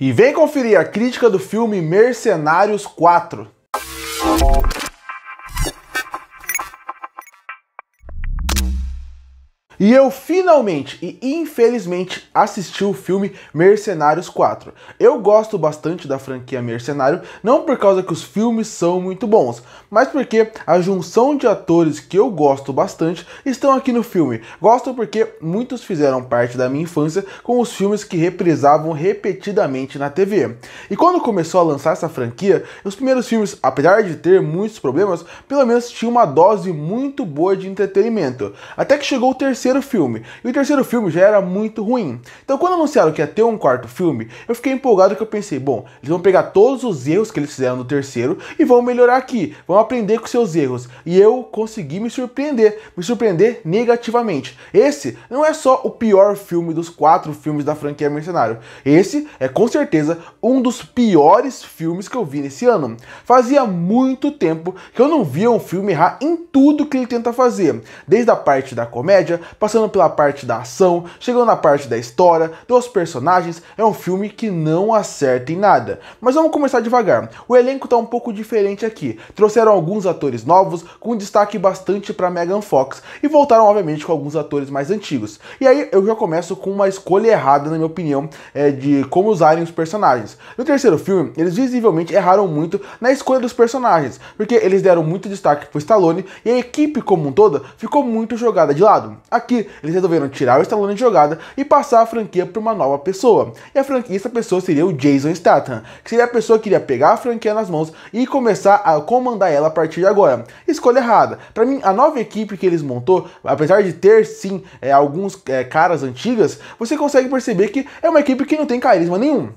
E vem conferir a crítica do filme Mercenários 4. E eu finalmente e infelizmente assisti o filme Mercenários 4. Eu gosto bastante da franquia Mercenário, não por causa que os filmes são muito bons, mas porque a junção de atores que eu gosto bastante estão aqui no filme. Gosto porque muitos fizeram parte da minha infância com os filmes que reprisavam repetidamente na TV. E quando começou a lançar essa franquia, os primeiros filmes, apesar de ter muitos problemas, pelo menos tinha uma dose muito boa de entretenimento. Até que chegou o terceiro terceiro filme. E o terceiro filme já era muito ruim. Então, quando anunciaram que ia ter um quarto filme, eu fiquei empolgado que eu pensei, bom, eles vão pegar todos os erros que eles fizeram no terceiro e vão melhorar aqui, vão aprender com seus erros. E eu consegui me surpreender, me surpreender negativamente. Esse não é só o pior filme dos quatro filmes da franquia Mercenário. Esse é com certeza um dos piores filmes que eu vi nesse ano. Fazia muito tempo que eu não via um filme errar em tudo que ele tenta fazer, desde a parte da comédia, passando pela parte da ação, chegando na parte da história, dos personagens, é um filme que não acerta em nada. Mas vamos começar devagar. O elenco está um pouco diferente aqui. Trouxeram alguns atores novos, com destaque bastante para Megan Fox, e voltaram, obviamente, com alguns atores mais antigos. E aí eu já começo com uma escolha errada, na minha opinião, é de como usarem os personagens. No terceiro filme, eles visivelmente erraram muito na escolha dos personagens, porque eles deram muito destaque pro Stallone e a equipe como um toda ficou muito jogada de lado. Aqui que eles resolveram tirar o Stallone de jogada e passar a franquia para uma nova pessoa. E a franquia, essa pessoa seria o Jason Statham, que seria a pessoa que iria pegar a franquia nas mãos e começar a comandar ela a partir de agora. Escolha errada. Para mim, a nova equipe que eles montou, apesar de ter sim é, alguns é, caras antigas, você consegue perceber que é uma equipe que não tem carisma nenhum.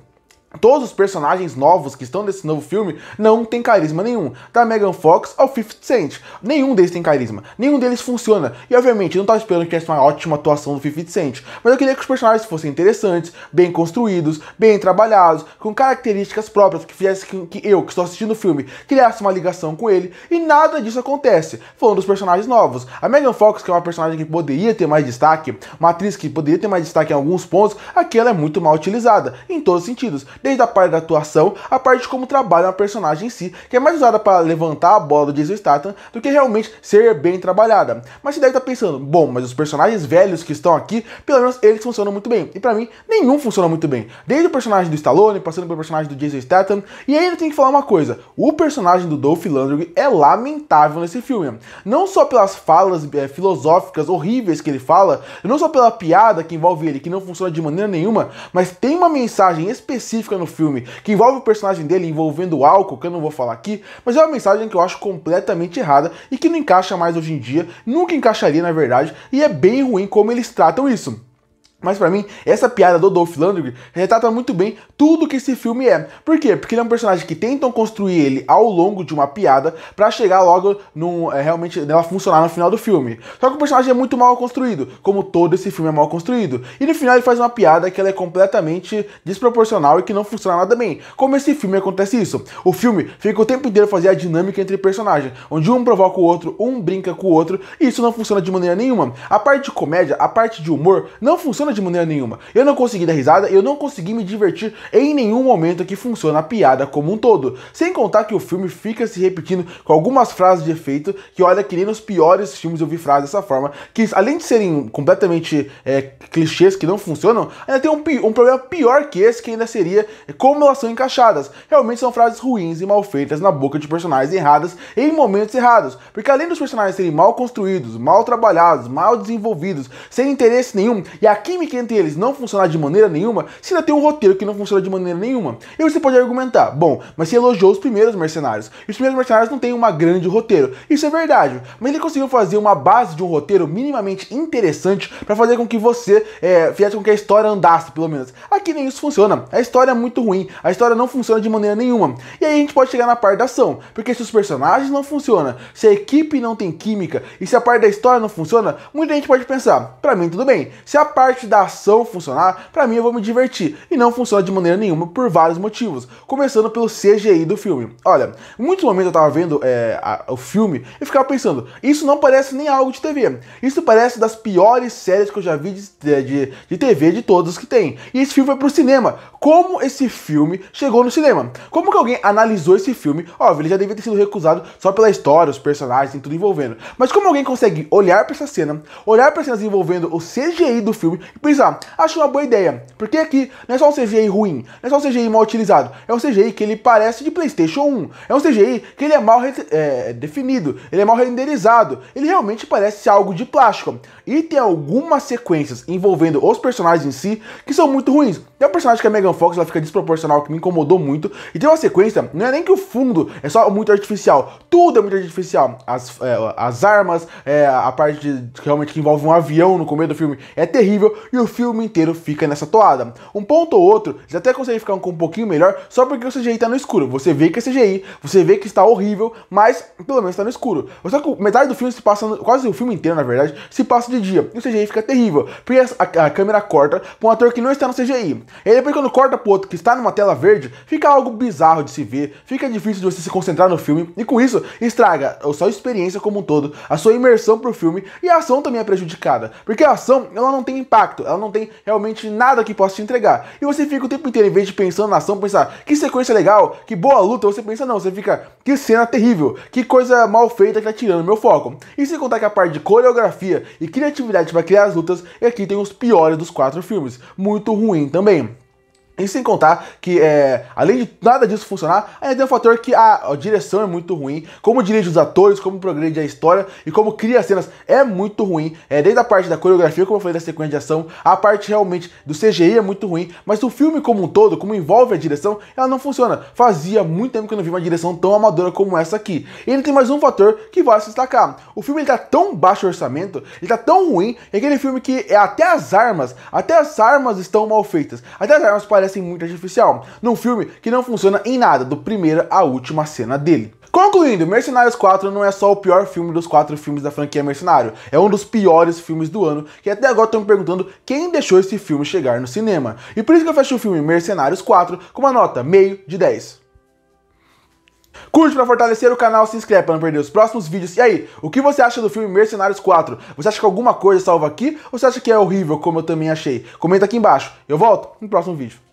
Todos os personagens novos que estão nesse novo filme não tem carisma nenhum. Da tá Megan Fox ao 50 Cent. Nenhum deles tem carisma. Nenhum deles funciona. E obviamente, eu não tava tá esperando que tivesse uma ótima atuação do 50 Cent. Mas eu queria que os personagens fossem interessantes, bem construídos, bem trabalhados, com características próprias que fizesse que, eu, que estou assistindo o filme, criasse uma ligação com ele. E nada disso acontece. Falando dos personagens novos. A Megan Fox, que é uma personagem que poderia ter mais destaque, uma atriz que poderia ter mais destaque em alguns pontos, aqui ela é muito mal utilizada. Em todos os sentidos desde a parte da atuação, a parte de como trabalha a personagem em si, que é mais usada para levantar a bola do Jason Statham do que realmente ser bem trabalhada. Mas você deve estar tá pensando, bom, mas os personagens velhos que estão aqui, pelo menos eles funcionam muito bem. E para mim, nenhum funciona muito bem. Desde o personagem do Stallone, passando pelo personagem do Jason Statham, e ainda tem que falar uma coisa, o personagem do Dolph Lundgren é lamentável nesse filme. Não só pelas falas é, filosóficas horríveis que ele fala, não só pela piada que envolve ele, que não funciona de maneira nenhuma, mas tem uma mensagem específica específica no filme, que envolve o personagem dele envolvendo álcool, que eu não vou falar aqui, mas é uma mensagem que eu acho completamente errada e que não encaixa mais hoje em dia, nunca encaixaria na verdade, e é bem ruim como eles tratam isso. Mas para mim, essa piada do Dolph Lundgren retrata muito bem tudo que esse filme é. Por quê? Porque ele é um personagem que tentam construir ele ao longo de uma piada para chegar logo num, é, realmente nela funcionar no final do filme. Só que o personagem é muito mal construído, como todo esse filme é mal construído. E no final ele faz uma piada que ela é completamente desproporcional e que não funciona nada bem. Como esse filme acontece isso? O filme fica o tempo inteiro fazendo a dinâmica entre personagens, onde um provoca o outro, um brinca com o outro, e isso não funciona de maneira nenhuma. A parte de comédia, a parte de humor, não funciona funciona de maneira nenhuma. Eu não consegui dar risada, eu não consegui me divertir em nenhum momento que funciona a piada como um todo. Sem contar que o filme fica se repetindo com algumas frases de efeito, que olha que nem nos piores filmes eu vi frases dessa forma, que além de serem completamente é, clichês que não funcionam, ainda tem um, um problema pior que esse, que ainda seria como elas são encaixadas. Realmente são frases ruins e mal feitas na boca de personagens erradas em momentos errados. Porque além dos personagens serem mal construídos, mal trabalhados, mal desenvolvidos, sem interesse nenhum, e aqui que entre eles não funcionar de maneira nenhuma, se ainda tem um roteiro que não funciona de maneira nenhuma, e você pode argumentar, bom, mas se elogiou os primeiros mercenários, e os primeiros mercenários não têm uma grande roteiro. Isso é verdade, mas ele conseguiu fazer uma base de um roteiro minimamente interessante para fazer com que você é, fizesse com que a história andasse, pelo menos. Aqui nem isso funciona, a história é muito ruim, a história não funciona de maneira nenhuma. E aí a gente pode chegar na parte da ação, porque se os personagens não funcionam, se a equipe não tem química e se a parte da história não funciona, muita gente pode pensar, para mim tudo bem, se a parte da ação funcionar, para mim eu vou me divertir. E não funciona de maneira nenhuma por vários motivos. Começando pelo CGI do filme. Olha, muitos momentos eu tava vendo é, a, o filme e ficava pensando, isso não parece nem algo de TV. Isso parece das piores séries que eu já vi de, é, de, de TV de todas que tem. E esse filme foi pro cinema. Como esse filme chegou no cinema? Como que alguém analisou esse filme? Óbvio, ele já devia ter sido recusado só pela história, os personagens e tudo envolvendo. Mas como alguém consegue olhar para essa cena, olhar para cenas envolvendo o CGI do filme pensar, é, acho uma boa ideia, porque aqui não é só um CGI ruim, não é só um CGI mal utilizado, é um CGI que ele parece de Playstation 1, é um CGI que ele é mal é, definido, ele é mal renderizado, ele realmente parece algo de plástico, e tem algumas sequências envolvendo os personagens em si que são muito ruins, tem um personagem que é Megan Fox, ela fica desproporcional, que me incomodou muito. E tem uma sequência, não é nem que o fundo é só muito artificial. Tudo é muito artificial. As, é, as armas, é, a parte de, realmente que envolve um avião no começo do filme é terrível. E o filme inteiro fica nessa toada. Um ponto ou outro, já até consegue ficar um, um pouquinho melhor, só porque o CGI tá no escuro. Você vê que é CGI, você vê que está horrível, mas pelo menos tá no escuro. Só que metade do filme se passa, no, quase o filme inteiro, na verdade, se passa de dia. E o CGI fica terrível. Porque a, a câmera corta pra um ator que não está no CGI. E aí depois quando corta pro outro que está numa tela verde, fica algo bizarro de se ver, fica difícil de você se concentrar no filme, e com isso estraga a sua experiência como um todo, a sua imersão pro filme, e a ação também é prejudicada, porque a ação ela não tem impacto, ela não tem realmente nada que possa te entregar. E você fica o tempo inteiro, em vez de pensando na ação, pensar que sequência legal, que boa luta, você pensa não, você fica que cena terrível, que coisa mal feita que tá tirando meu foco. E se contar que a parte de coreografia e criatividade para criar as lutas, e aqui tem os piores dos quatro filmes, muito ruim também. E sem contar que, é, além de nada disso funcionar, ainda tem um fator que a, a, direção é muito ruim, como dirige os atores, como progride a história e como cria as cenas é muito ruim. É, desde a parte da coreografia, como eu falei, da sequência de ação, a parte realmente do CGI é muito ruim, mas o filme como um todo, como envolve a direção, ela não funciona. Fazia muito tempo que eu não vi uma direção tão amadora como essa aqui. E ele tem mais um fator que vale se destacar. O filme está tão baixo orçamento, ele tá tão ruim, é aquele filme que é até as armas, até as armas estão mal feitas, até as armas parecem parecem muito artificial, num filme que não funciona em nada, do primeira à última cena dele. Concluindo, Mercenários 4 não é só o pior filme dos quatro filmes da franquia Mercenário, é um dos piores filmes do ano, que até agora estão me perguntando quem deixou esse filme chegar no cinema. E por isso que eu fecho o filme Mercenários 4 com uma nota meio de 10. Curte para fortalecer o canal, se inscreve para não perder os próximos vídeos. E aí, o que você acha do filme Mercenários 4? Você acha que alguma coisa salva aqui? Ou você acha que é horrível, como eu também achei? Comenta aqui embaixo. Eu volto no próximo vídeo.